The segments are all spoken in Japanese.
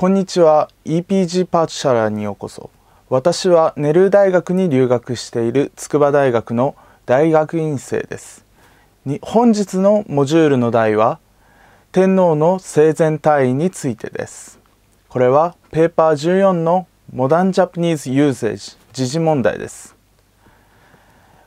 こんにちは EPG パートシャラにようこそ私はネルー大学に留学している筑波大学の大学院生です本日のモジュールの題は天皇の生前退位についてですこれはペーパー14のモダンジャパニーズユーゼージ時事問題です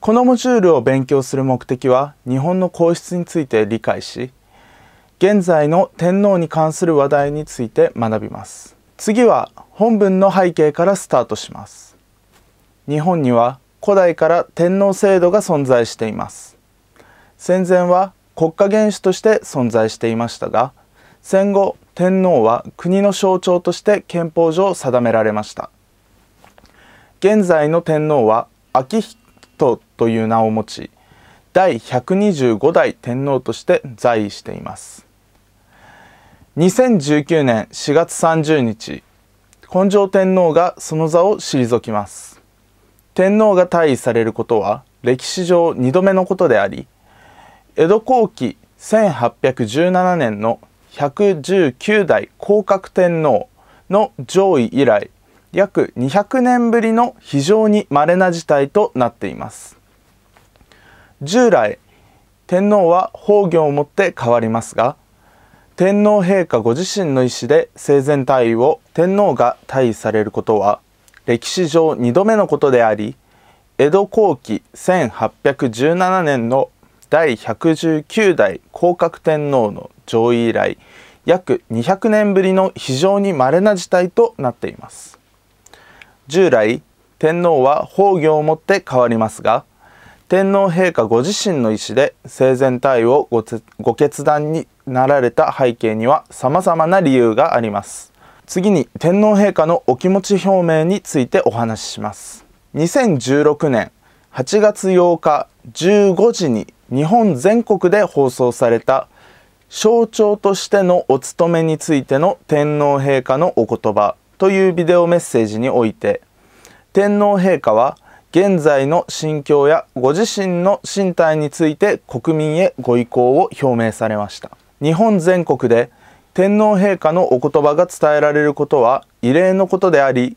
このモジュールを勉強する目的は日本の皇室について理解し現在の天皇に関する話題について学びます次は本文の背景からスタートします日本には古代から天皇制度が存在しています戦前は国家元首として存在していましたが戦後天皇は国の象徴として憲法上定められました現在の天皇は昭仁という名を持ち第125代天皇として在位しています2019年4月30日根性天皇がその座を退きます天皇が退位されることは歴史上2度目のことであり江戸後期1817年の119代降格天皇の上位以来約200年ぶりの非常に稀な事態となっています従来天皇は崩御をもって変わりますが天皇陛下ご自身の意思で生前退位を天皇が退位されることは歴史上2度目のことであり江戸後期1817年の第119代降格天皇の上位以来約200年ぶりの非常に稀な事態となっています従来天皇は崩御をもって変わりますが天皇陛下ご自身の意思で生前退位をご決断になられた背景には様々な理由があります次に天皇陛下のお気持ち表明についてお話しします2016年8月8日15時に日本全国で放送された象徴としてのお務めについての天皇陛下のお言葉というビデオメッセージにおいて天皇陛下は現在の心境やご自身の身体について国民へご意向を表明されました日本全国で天皇陛下のお言葉が伝えられることは異例のことであり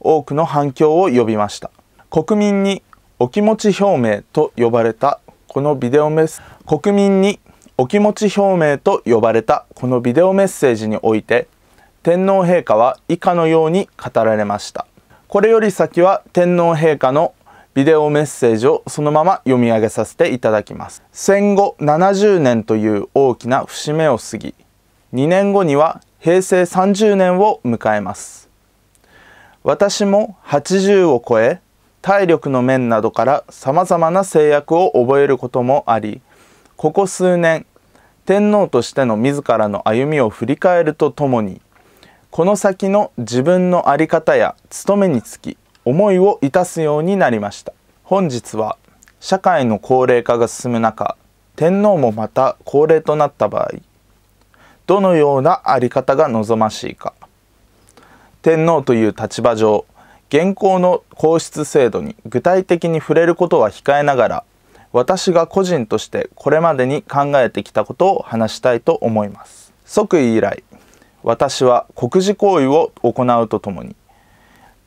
多くの反響を呼びました国民にお気持ち表明と呼ばれたこのビデオメッセ国民にお気持ち表明と呼ばれたこのビデオメッセージにおいて天皇陛下は以下のように語られましたこれより先は天皇陛下のビデオメッセージをそのまま読み上げさせていただきます戦後70年という大きな節目を過ぎ2年後には平成30年を迎えます私も80を超え体力の面などからさまざまな制約を覚えることもありここ数年天皇としての自らの歩みを振り返るとともにこの先の自分の在り方や勤めにつき思いを致すようになりました本日は社会の高齢化が進む中天皇もまた高齢となった場合どのような在り方が望ましいか天皇という立場上現行の皇室制度に具体的に触れることは控えながら私が個人としてこれまでに考えてきたことを話したいと思います即位以来私は国事行為を行うとともに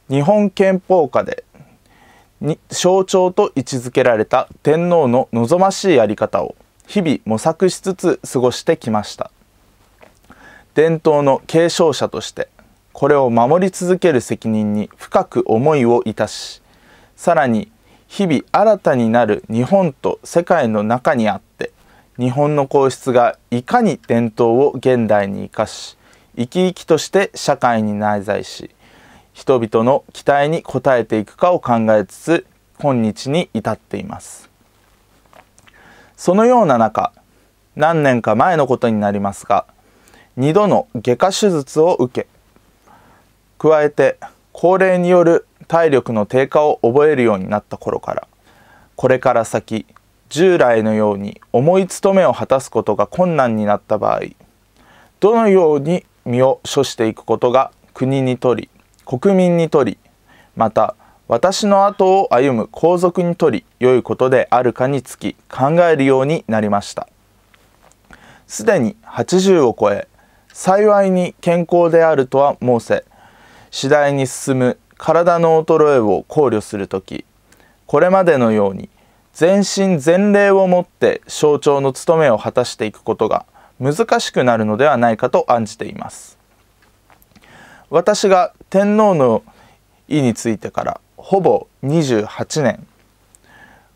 日本憲法下で象徴と位置づけられた天皇の望ましい在り方を日々模索しつつ過ごしてきました伝統の継承者としてこれを守り続ける責任に深く思いをいたしさらに日々新たになる日本と世界の中にあって日本の皇室がいかに伝統を現代に生かし生き生きとして社会に内在し人々の期待に応えていくかを考えつつ今日に至っていますそのような中何年か前のことになりますが2度の外科手術を受け加えて高齢による体力の低下を覚えるようになった頃からこれから先従来のように重い務めを果たすことが困難になった場合どのように身を処していくことが国にとり国民にとりまた私の後を歩む皇族にとり良いことであるかにつき考えるようになりましたすでに80を超え幸いに健康であるとは申せ次第に進む体の衰えを考慮する時これまでのように全身全霊をもって象徴の務めを果たしていくことが難しくなるのではないかと案じています私が天皇の意についてからほぼ28年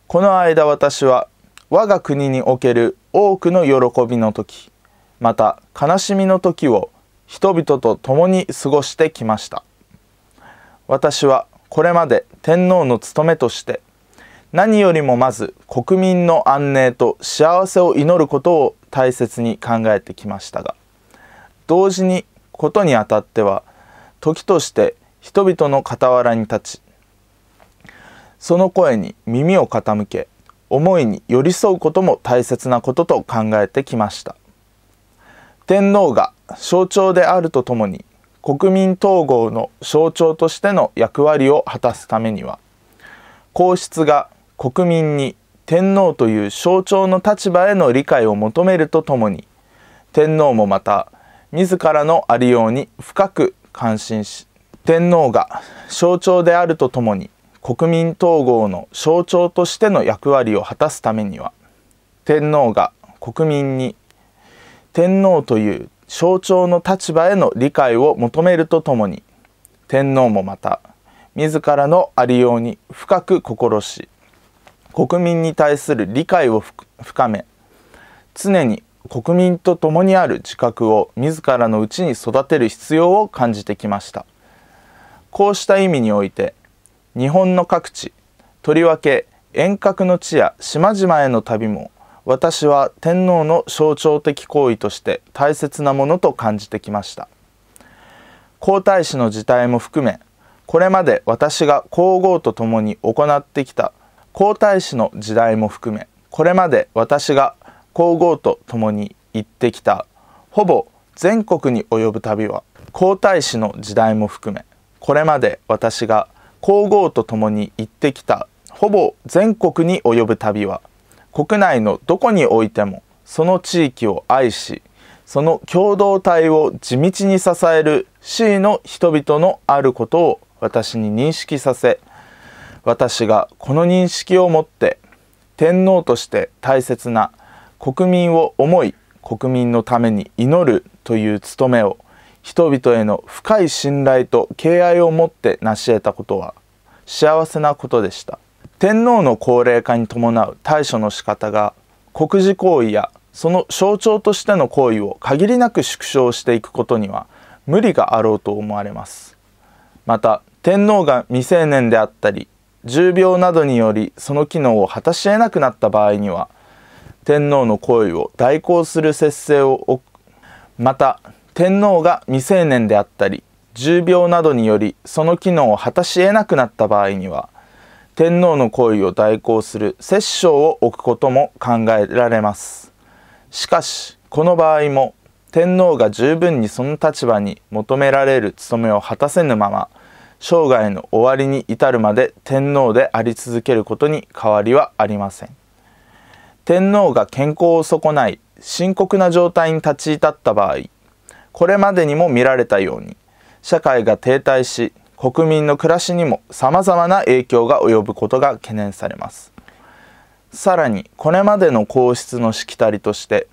この間私は我が国における多くの喜びの時また悲しみの時を人々と共に過ごしてきました私はこれまで天皇の務めとして何よりもまず国民の安寧と幸せを祈ることを大切に考えてきましたが同時にことにあたっては時として人々の傍らに立ちその声に耳を傾け思いに寄り添うことも大切なことと考えてきました天皇が象徴であるとともに国民統合の象徴としての役割を果たすためには皇室が国民に天皇という象徴の立場への理解を求めるとともに天皇もまた自らのありように深く関心し天皇が象徴であるとともに国民統合の象徴としての役割を果たすためには天皇が国民に天皇という象徴の立場への理解を求めるとともに天皇もまた自らのありように深く心し国民に対する理解を深め常に国民と共にある自覚を自らのうちに育てる必要を感じてきましたこうした意味において日本の各地とりわけ遠隔の地や島々への旅も私は天皇の象徴的行為として大切なものと感じてきました皇太子の辞退も含めこれまで私が皇后と共に行ってきた皇太子の時代も含めこれまで私が皇后と共に行ってきたほぼ全国に及ぶ旅は皇太子の時代も含めこれまで私が皇后と共に行ってきたほぼ全国に及ぶ旅は国内のどこにおいてもその地域を愛しその共同体を地道に支える C の人々のあることを私に認識させ私がこの認識を持って天皇として大切な国民を思い国民のために祈るという務めを人々への深い信頼と敬愛を持って成し得たことは幸せなことでした天皇の高齢化に伴う対処の仕方が国事行為やその象徴としての行為を限りなく縮小していくことには無理があろうと思われますまた天皇が未成年であったり重病などによりその機能を果たし得なくなった場合には天皇の行為を代行する節制をまた天皇が未成年であったり重病などによりその機能を果たし得なくなった場合には天皇の行為を代行する摂政を置くことも考えられますしかしこの場合も天皇が十分にその立場に求められる務めを果たせぬまま生涯の終わりに至るまで天皇であり続けることに変わりはありません天皇が健康を損ない深刻な状態に立ち至った場合これまでにも見られたように社会が停滞し国民の暮らしにも様々な影響が及ぶことが懸念されますさらにこれまでの皇室のしきたりとして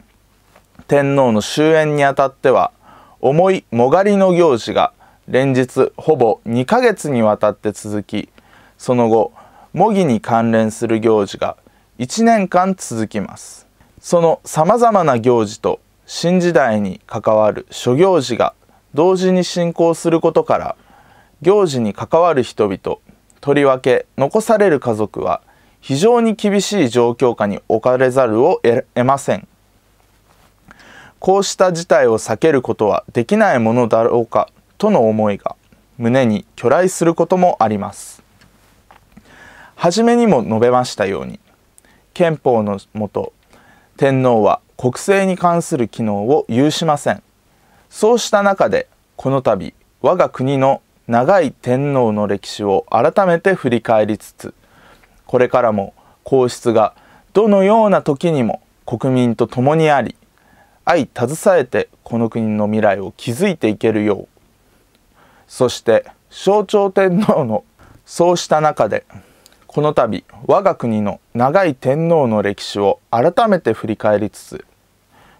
天皇の終焉にあたっては重いもがりの行事が連日ほぼ2ヶ月にわたって続きその後模擬に関連する行事が1年間続きますそのさまざまな行事と新時代に関わる諸行事が同時に進行することから行事に関わる人々とりわけ残される家族は非常に厳しい状況下に置かれざるを得ませんこうした事態を避けることはできないものだろうかとの思いが胸に去来することもあります初めにも述べましたように憲法のもと天皇は国政に関する機能を有しませんそうした中でこの度我が国の長い天皇の歴史を改めて振り返りつつこれからも皇室がどのような時にも国民と共にあり相携えてこの国の未来を築いていけるようそして象徴天皇のそうした中でこの度我が国の長い天皇の歴史を改めて振り返りつつ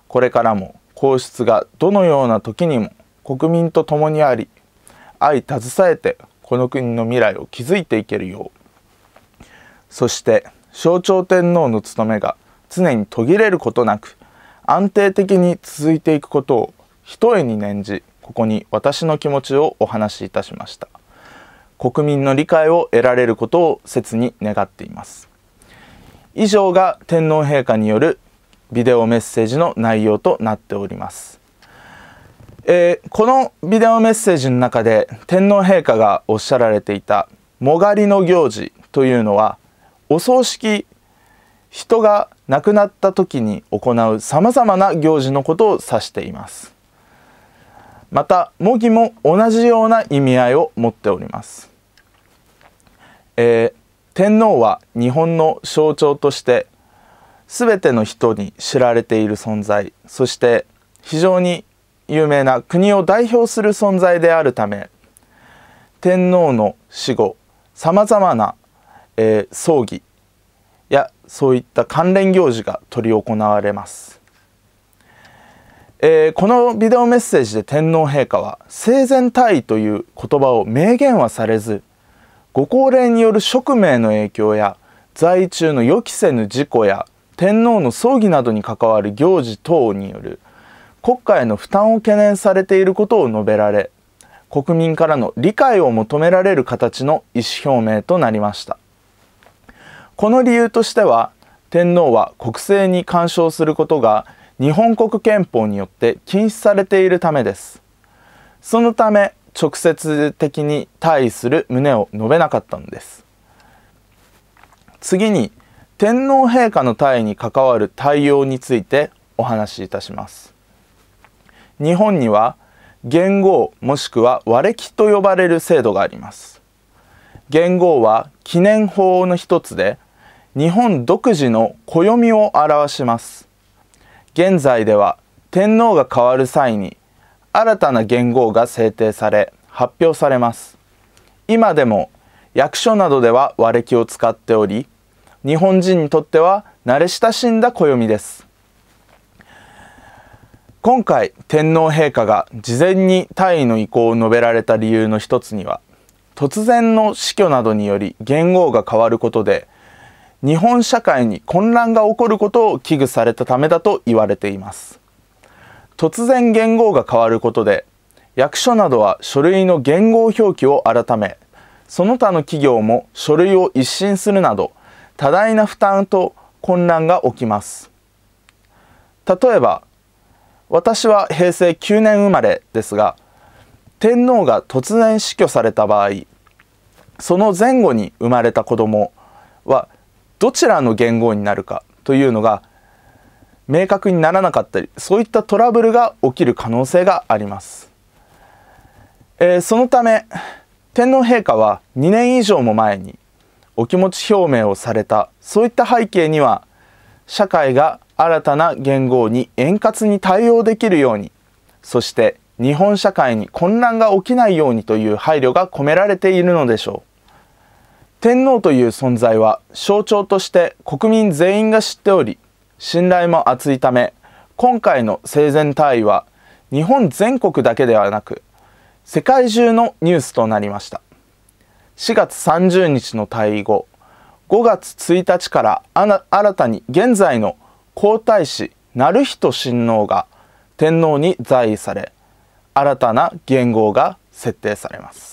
これからも皇室がどのような時にも国民と共にあり相携えてこの国の未来を築いていけるようそして象徴天皇の務めが常に途切れることなく安定的に続いていくことを一重に念じここに私の気持ちをお話しいたしました国民の理解を得られることを切に願っています以上が天皇陛下によるビデオメッセージの内容となっております、えー、このビデオメッセージの中で天皇陛下がおっしゃられていたもがりの行事というのはお葬式人が亡くなった時に行う様々な行事のことを指していますまた模擬も同じような意味合いを持っております、えー、天皇は日本の象徴として全ての人に知られている存在そして非常に有名な国を代表する存在であるため天皇の死後さまざまな、えー、葬儀やそういった関連行事が執り行われます。えー、このビデオメッセージで天皇陛下は生前退位という言葉を明言はされずご高齢による職名の影響や在位中の予期せぬ事故や天皇の葬儀などに関わる行事等による国家への負担を懸念されていることを述べられ国民からの理解を求められる形の意思表明となりましたこの理由としては天皇は国政に干渉することが日本国憲法によって禁止されているためですそのため直接的に対する旨を述べなかったのです次に天皇陛下の退に関わる対応についてお話しいたします日本には元号もしくは和暦と呼ばれる制度があります元号は記念法の一つで日本独自の暦を表します現在では天皇が変わる際に新たな元号が制定され発表されます今でも役所などでは和暦を使っており日本人にとっては慣れ親しんだ暦です今回天皇陛下が事前に退位の意向を述べられた理由の一つには突然の死去などにより元号が変わることで日本社会に混乱が起こることを危惧されたためだと言われています突然元号が変わることで役所などは書類の元号表記を改めその他の企業も書類を一新するなど多大な負担と混乱が起きます例えば私は平成9年生まれですが天皇が突然死去された場合その前後に生まれた子供はどちらの元号になるかというのが明確にならなかったりそういったトラブルが起きる可能性があります、えー、そのため天皇陛下は2年以上も前にお気持ち表明をされたそういった背景には社会が新たな元号に円滑に対応できるようにそして日本社会に混乱が起きないようにという配慮が込められているのでしょう天皇という存在は象徴として国民全員が知っており信頼も厚いため今回の生前退位は日本全国だけではなく世界中のニュースとなりました4月30日の退位後5月1日から新たに現在の皇太子成仁親王が天皇に在位され新たな元号が設定されます